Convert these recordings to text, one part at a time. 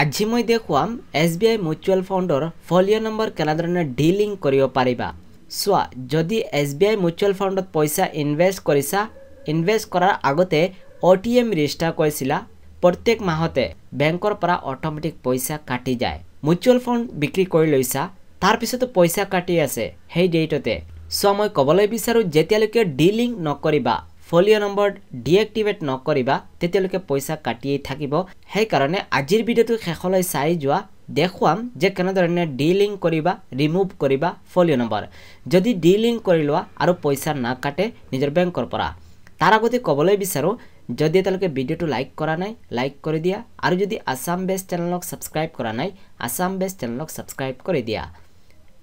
আজি মই দেখুৱাম এছ বি আই ম্যুচুৱেল ফণ্ডৰ ফলিঅ' নম্বৰ কেনেধৰণে ডিলিং কৰিব পাৰিবা চোৱা যদি এছ বি আই মিউচুৱেল ফাণ্ডত পইচা ইনভেষ্ট কৰিছা ইনভেষ্ট কৰাৰ আগতে অ' টি এম ৰেজিষ্টাৰ কৰিছিলা প্ৰত্যেক মাহতে বেংকৰ পৰা অট'মেটিক পইচা কাটি যায় মিউচুৱেল ফাণ্ড বিক্ৰী কৰি লৈছা তাৰপিছতো পইচা কাটি আছে সেই ডেইটতে চ' মই ক'বলৈ বিচাৰোঁ যেতিয়ালৈকে ডিলিং নকৰিবা ফলিও নম্বৰ ডিএক্টিভেট নকৰিবা তেতিয়ালৈকে পইচা কাটিয়েই থাকিব সেইকাৰণে আজিৰ ভিডিঅ'টো শেষলৈ চাই যোৱা দেখুৱাম যে কেনেধৰণে ডিলিং কৰিবা ৰিমুভ কৰিবা ফলিঅ' নম্বৰ যদি ডিলিং কৰি লোৱা আৰু পইচা নাকাটে নিজৰ বেংকৰ পৰা তাৰ আগতে ক'বলৈ বিচাৰোঁ যদি এতিয়ালৈকে ভিডিঅ'টো লাইক কৰা নাই লাইক কৰি দিয়া আৰু যদি আসাম বেষ্ট চেনেলক ছাবস্ক্ৰাইব কৰা নাই আছাম বেষ্ট চেনেলক ছাবস্ক্ৰাইব কৰি দিয়া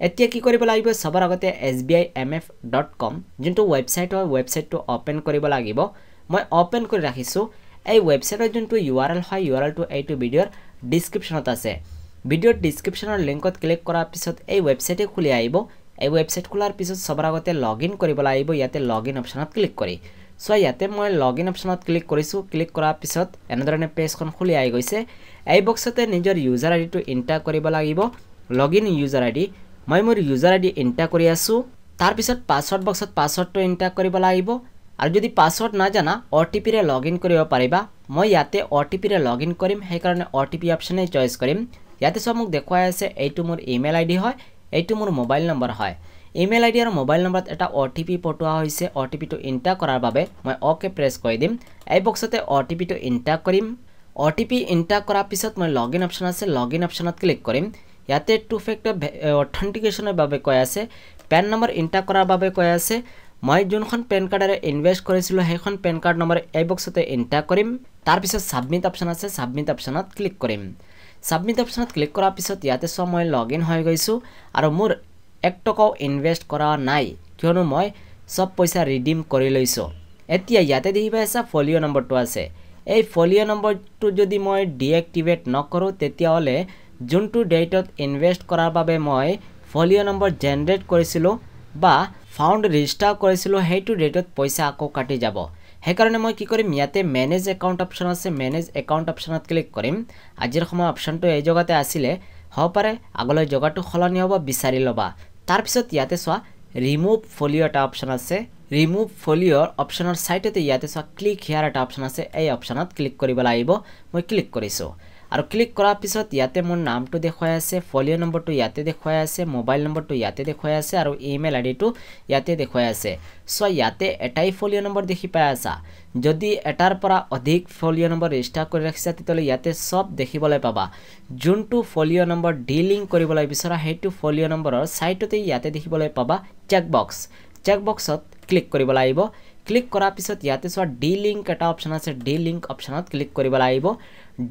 এতিয়া কি কৰিব লাগিব চবৰ আগতে S B I M F dot com যোনটো ৱেবছাইট হয় ৱেবছাইটটো অ'পেন কৰিব লাগিব মই অ'পেন কৰি ৰাখিছোঁ এই ৱেবছাইটৰ যোনটো ইউ আৰ এল হয় ইউ আৰ এলটো এইটো ভিডিঅ'ৰ ডিছক্ৰিপশ্যনত আছে ভিডিঅ'ৰ ডিছক্ৰিপশ্যনৰ লিংকত ক্লিক কৰাৰ পিছত এই ৱেবছাইটে খুলি আহিব এই ৱেবছাইট খোলাৰ পিছত চবৰ আগতে লগ ইন কৰিব লাগিব ইয়াতে লগ ইন অপশ্যনত ক্লিক কৰি চ' ইয়াতে মই লগ ইন অপশ্যনত ক্লিক কৰিছোঁ ক্লিক কৰাৰ পিছত এনেধৰণে পেজখন খুলি আহি গৈছে এই বক্সতে নিজৰ ইউজাৰ আই ডিটো ইণ্টাৰ কৰিব লাগিব log in user I D মই মোৰ ইউজাৰ আই ডি এণ্টাৰ কৰি আছোঁ তাৰপিছত পাছৱৰ্ড বক্সত পাছৱৰ্ডটো এণ্টাৰ কৰিব লাগিব আৰু যদি পাছৱৰ্ড নাজানা অ' টি পিৰে লগ ইন কৰিব পাৰিবা মই ইয়াতে অ' টি পিৰে লগ ইন কৰিম সেইকাৰণে অ' টি পি অপশ্যনে চইচ কৰিম ইয়াতে চব মোক দেখুৱাই আছে এইটো মোৰ ইমেইল আই ডি হয় এইটো মোৰ মোবাইল নম্বৰ হয় ইমেইল আই ডি আৰু মোবাইল নম্বৰত এটা অ' টি পি পঠোৱা হৈছে অ' টি পিটো এণ্টাৰ কৰাৰ বাবে মই অ'কে প্ৰেছ কৰি দিম এই বক্সতে অ' টি পিটো এণ্টাৰ কৰিম অ' টি পি এণ্টাৰ কৰাৰ পিছত মই লগ ইন অপশ্যন আছে লগ ইন অপশ্যনত ক্লিক কৰিম ইয়াতে টু ফেক্টৰ অথেণ্টিকেশ্যনৰ বাবে কৈ আছে পেন নম্বৰ ইণ্টাৰ কৰাৰ বাবে কৈ আছে মই যোনখন পেন কাৰ্ডেৰে ইনভেষ্ট কৰিছিলোঁ সেইখন পেন কাৰ্ড নম্বৰ এই বক্সতে এণ্টাৰ কৰিম তাৰপিছত ছাবমিট অপশ্যন আছে ছাবমিট অপশ্যনত ক্লিক কৰিম ছাবমিট অপশ্যনত ক্লিক কৰাৰ পিছত ইয়াতে চব মই লগ ইন হৈ গৈছোঁ আৰু মোৰ এক টকাও ইনভেষ্ট কৰা নাই কিয়নো মই চব পইচা ৰিডিম কৰি লৈছোঁ এতিয়া ইয়াতে দেখিব আছা ফলিঅ' নম্বৰটো আছে এই ফলিঅ' নম্বৰটো যদি মই ডিএক্টিভেট নকৰোঁ তেতিয়াহ'লে যোনটো ডেটত ইনভেষ্ট কৰাৰ বাবে মই ফলিঅ' নম্বৰ জেনেৰেট কৰিছিলোঁ বা ফাউণ্ড ৰেজিষ্টাৰ কৰিছিলোঁ সেইটো ডেটত পইচা আকৌ কাটি যাব সেইকাৰণে মই কি কৰিম ইয়াতে মেনেজ একাউণ্ট অপশ্যন আছে মেনেজ একাউণ্ট অপশ্যনত ক্লিক কৰিম আজিৰ সময় অপশ্যনটো এই জেগাতে আছিলে হ'ব পাৰে আগলৈ জেগাটো সলনি হ'ব বিচাৰি ল'বা তাৰপিছত ইয়াতে চোৱা ৰিমুভ ফলিঅ' এটা অপশ্যন আছে ৰিমুভ ফলিঅ'ৰ অপশ্যনৰ ছাইডতে ইয়াতে চোৱা ক্লিক হেয়াৰ এটা অপশ্যন আছে এই অপশ্যনত ক্লিক কৰিব লাগিব মই ক্লিক কৰিছোঁ আৰু ক্লিক কৰাৰ পিছত ইয়াতে মোৰ নামটো দেখুৱাই আছে ফলিঅ নম্বৰটো ইয়াতে দেখুৱাই আছে মোবাইল নম্বৰটো ইয়াতে দেখুৱাই আছে আৰু ইমেইল আইডিটো ইয়াতে দেখুৱাই আছে চ' ইয়াতে এটাই ফলিঅ' নম্বৰ দেখি পাই আছা যদি এটাৰ পৰা অধিক ফলিঅ' নম্বৰ ৰেজিষ্টাৰ কৰি ৰাখিছা তেতিয়াহ'লে ইয়াতে চব দেখিবলৈ পাবা যোনটো ফলিঅ' নম্বৰ ডি লিংক কৰিবলৈ বিচৰা সেইটো ফলিঅ' নম্বৰৰ ছাইটতে ইয়াতে দেখিবলৈ পাবা চেকবক্স চেকবক্সত ক্লিক কৰিব লাগিব ক্লিক কৰাৰ পিছত ইয়াতে চোৱা ডি লিংক এটা অপশ্যন আছে ডি লিংক অপশ্যনত ক্লিক কৰিব লাগিব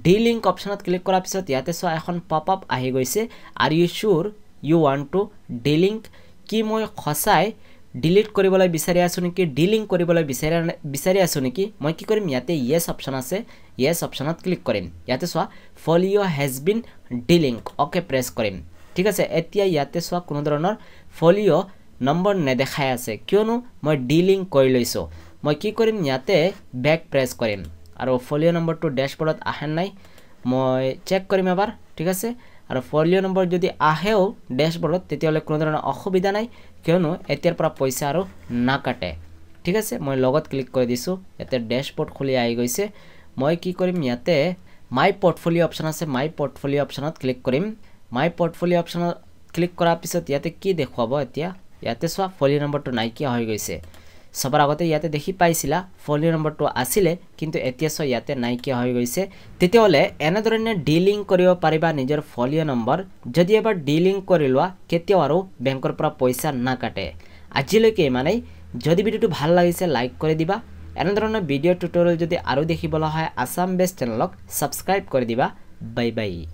ডি লিংক অপশ্যনত ক্লিক কৰাৰ পিছত ইয়াতে চোৱা এখন পপ আপ আহি গৈছে আৰ ইউ শ্বিয়'ৰ ইউ ৱান টু ডি লিংক কি মই সঁচাই ডিলিট কৰিবলৈ বিচাৰি আছোঁ নেকি ডিলিংক কৰিবলৈ বিচাৰি বিচাৰি আছোঁ নেকি মই কি কৰিম ইয়াতে য়েছ অপশ্যন আছে য়েছ অপশ্যনত ক্লিক কৰিম ইয়াতে চোৱা folio' has been delink okay press কৰিম ঠিক আছে এতিয়া ইয়াতে চোৱা কোনো ধৰণৰ ফলিঅ' নম্বৰ নেদেখাই আছে কিয়নো মই ডিলিংক কৰি লৈছোঁ মই কি কৰিম ইয়াতে বেক প্ৰেছ কৰিম আৰু ফলিঅ' নম্বৰটো ডেশ্বৰ্ডত আহে নাই মই চেক কৰিম এবাৰ ঠিক আছে আৰু ফলিঅ' নম্বৰ যদি আহেও ডেশ্বৰ্ডত তেতিয়াহ'লে কোনো ধৰণৰ অসুবিধা নাই কিয়নো এতিয়াৰ পৰা পইচা আৰু নাকাটে ঠিক আছে মই লগত ক্লিক কৰি দিছোঁ এতিয়া ডেশ্বৰ্ড খুলি আহি গৈছে মই কি কৰিম ইয়াতে মাই পৰ্টফলিঅ' অপশ্যন আছে মাই পৰ্টফলিঅ' অপশ্যনত ক্লিক কৰিম মাই পৰ্টফলিঅ' অপশ্যনত ক্লিক কৰাৰ পিছত ইয়াতে কি দেখুৱাব এতিয়া ইয়াতে চোৱা ফলিঅ' নম্বৰটো নাইকিয়া হৈ গৈছে সবার আগতে ইয়াতে দেখি পাইছিলা ফলিঅ' নম্বৰটো আছিলে কিন্তু এতিয়া চোৱা ইয়াতে নাইকিয়া হৈ গৈছে তেতিয়াহ'লে এনেধৰণে ডিলিংক কৰিব পাৰিবা নিজৰ ফলিঅ' নম্বৰ যদি এবাৰ ডিলিংক কৰি লোৱা কেতিয়াও আৰু বেংকৰ পৰা পইচা নাকাটে আজিলৈকে ইমানেই যদি ভিডিঅ'টো ভাল লাগিছে লাইক কৰি দিবা এনেধৰণৰ ভিডিঅ' টিউটৰিয়েল যদি আৰু দেখিবলৈ হয় আসাম বেষ্ট চেনেলক ছাবস্ক্ৰাইব কৰি দিবা বাই বাই